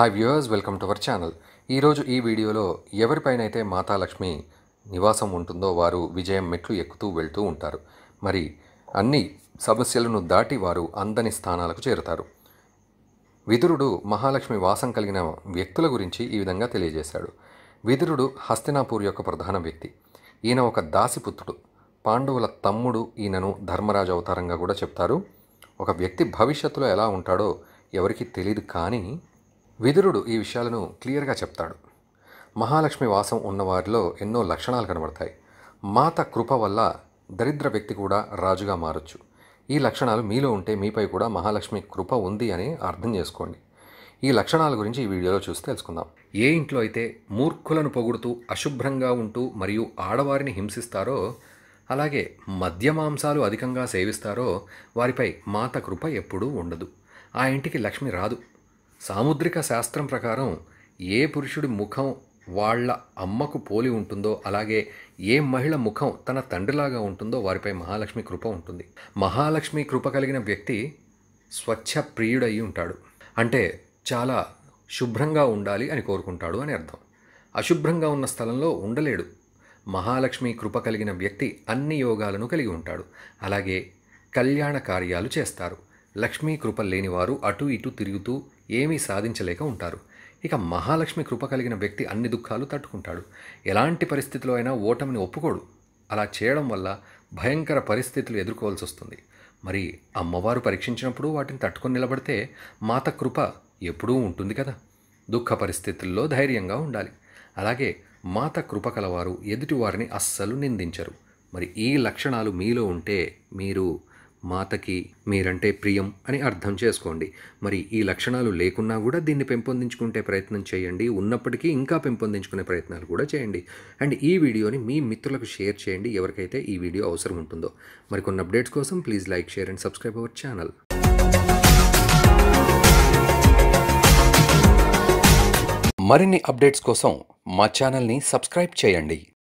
hi viewers welcome to our channel ఈరోజు ఈ వీడియోలో ఎవరిపైనైతే మాతాలక్ష్మి నివాసం ఉంటుందో వారు విజయం మెట్లు ఎక్కుతూ వెళ్తూ ఉంటారు మరి అన్ని సమస్యలను దాటి వారు అందని స్థానాలకు చేరుతారు విదురుడు మహాలక్ష్మి వాసం కలిగిన వ్యక్తుల గురించి ఈ విధంగా తెలియజేశాడు విదురుడు హస్తినాపూర్ యొక్క ప్రధాన వ్యక్తి ఈయన ఒక దాసిపుత్రుడు పాండవుల తమ్ముడు ఈయనను ధర్మరాజు అవతారంగా కూడా చెప్తారు ఒక వ్యక్తి భవిష్యత్తులో ఎలా ఉంటాడో ఎవరికి తెలియదు కానీ విదురుడు ఈ విషయాలను క్లియర్గా చెప్తాడు మహాలక్ష్మి వాసం ఉన్నవారిలో ఎన్నో లక్షణాలు కనబడతాయి మాత కృప వల్ల దరిద్ర వ్యక్తి కూడా రాజుగా మారచ్చు ఈ లక్షణాలు మీలో ఉంటే మీపై కూడా మహాలక్ష్మి కృప ఉంది అని అర్థం చేసుకోండి ఈ లక్షణాల గురించి ఈ వీడియోలో చూసి తెలుసుకుందాం ఏ ఇంట్లో అయితే మూర్ఖులను పొగుడుతూ అశుభ్రంగా ఉంటూ మరియు ఆడవారిని హింసిస్తారో అలాగే మద్యమాంసాలు అధికంగా సేవిస్తారో వారిపై మాత కృప ఎప్పుడూ ఉండదు ఆ ఇంటికి లక్ష్మి రాదు సాముద్రిక శాస్త్రం ప్రకారం ఏ పురుషుడి ముఖం వాళ్ళ అమ్మకు పోలి ఉంటుందో అలాగే ఏ మహిళ ముఖం తన తండ్రిలాగా ఉంటుందో వారిపై మహాలక్ష్మి కృప ఉంటుంది మహాలక్ష్మి కృప కలిగిన వ్యక్తి స్వచ్ఛ ప్రియుడయి ఉంటాడు అంటే చాలా శుభ్రంగా ఉండాలి అని కోరుకుంటాడు అని అర్థం అశుభ్రంగా ఉన్న స్థలంలో ఉండలేడు మహాలక్ష్మి కృప కలిగిన వ్యక్తి అన్ని యోగాలను కలిగి ఉంటాడు అలాగే కళ్యాణ కార్యాలు చేస్తారు లక్ష్మీ కృప లేనివారు అటు ఇటు తిరుగుతూ ఏమీ సాధించలేక ఉంటారు ఇక మహాలక్ష్మి కృప కలిగిన వ్యక్తి అన్ని దుఃఖాలు తట్టుకుంటాడు ఎలాంటి పరిస్థితిలో అయినా ఓటమిని ఒప్పుకోడు అలా చేయడం వల్ల భయంకర పరిస్థితులు ఎదుర్కోవాల్సి వస్తుంది మరి అమ్మవారు పరీక్షించినప్పుడు వాటిని తట్టుకొని నిలబడితే మాత కృప ఎప్పుడూ ఉంటుంది కదా దుఃఖ పరిస్థితుల్లో ధైర్యంగా ఉండాలి అలాగే మాత కృప కలవారు ఎదుటివారిని అస్సలు నిందించరు మరి ఈ లక్షణాలు మీలో ఉంటే మీరు మాతకి మీరంటే ప్రియం అని అర్థం చేసుకోండి మరి ఈ లక్షణాలు లేకున్నా కూడా దీన్ని పెంపొందించుకుంటే ప్రయత్నం చేయండి ఉన్నప్పటికీ ఇంకా పెంపొందించుకునే ప్రయత్నాలు కూడా చేయండి అండ్ ఈ వీడియోని మీ మిత్రులకు షేర్ చేయండి ఎవరికైతే ఈ వీడియో అవసరం ఉంటుందో మరికొన్ని అప్డేట్స్ కోసం please like share and subscribe our channel మరిన్ని అప్డేట్స్ కోసం మా ఛానల్ని సబ్స్క్రైబ్ చేయండి